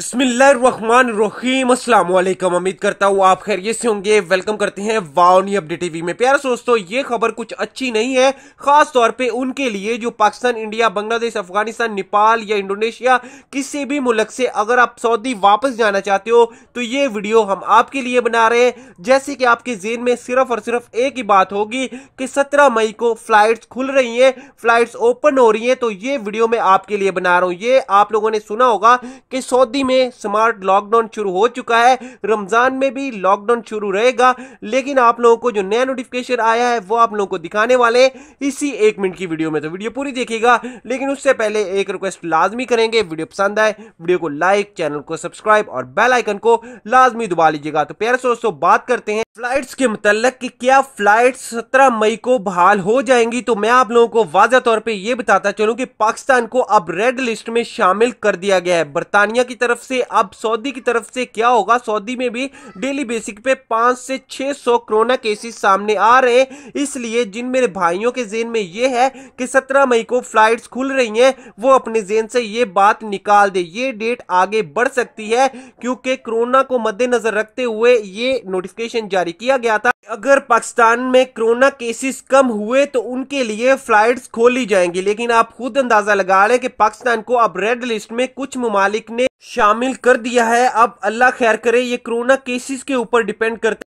अस्सलाम वालेकुम उम्मीद करता हूँ आप खैरियत से होंगे वेलकम करते हैं वाओनी अपडेट टीवी में प्यारे दोस्तों ये खबर कुछ अच्छी नहीं है खास तौर पे उनके लिए जो पाकिस्तान इंडिया बांग्लादेश अफगानिस्तान नेपाल या इंडोनेशिया किसी भी मुल्क से अगर आप सऊदी वापस जाना चाहते हो तो ये वीडियो हम आपके लिए बना रहे हैं जैसे कि आपके जेन में सिर्फ और सिर्फ एक ही बात होगी कि सत्रह मई को फ्लाइट खुल रही है फ्लाइट ओपन हो रही है तो ये वीडियो मैं आपके लिए बना रहा हूँ ये आप लोगों ने सुना होगा कि सऊदी में स्मार्ट लॉकडाउन शुरू हो चुका है रमजान में भी लॉकडाउन शुरू रहेगा लेकिन आप लोगों को जो नया नोटिफिकेशन आया है वो आप लोगों को दिखाने वाले इसी एक मिनट की वीडियो में तो वीडियो पूरी देखिएगा लेकिन उससे पहले एक रिक्वेस्ट लाजमी करेंगे वीडियो पसंद आए वीडियो को लाइक चैनल को सब्सक्राइब और बेल आइकन को लाजमी दबा लीजिएगा तो प्यारे दोस्तों बात करते हैं फ्लाइट्स के मतलब कि क्या फ्लाइट 17 मई को बहाल हो जाएंगी तो मैं आप लोगों को वाजह तौर पे ये बताता चलूं कि पाकिस्तान को अब रेड लिस्ट में शामिल कर दिया गया है बरतानिया की तरफ से अब सऊदी की तरफ से क्या होगा सऊदी में भी डेली बेसिक पे पांच से छह सौ कोरोना केसेस सामने आ रहे हैं इसलिए जिन मेरे भाइयों के जेन में ये है कि सत्रह मई को फ्लाइट्स खुल रही हैं वो अपने जेन से ये बात निकाल दे ये डेट आगे बढ़ सकती है क्योंकि कोरोना को मद्देनजर रखते हुए ये नोटिफिकेशन जारी किया गया था अगर पाकिस्तान में कोरोना केसेस कम हुए तो उनके लिए फ्लाइट्स खोली जाएंगी लेकिन आप खुद अंदाजा लगा रहे कि पाकिस्तान को अब रेड लिस्ट में कुछ ममालिक ने शामिल कर दिया है अब अल्लाह खैर करे ये कोरोना केसेस के ऊपर डिपेंड करते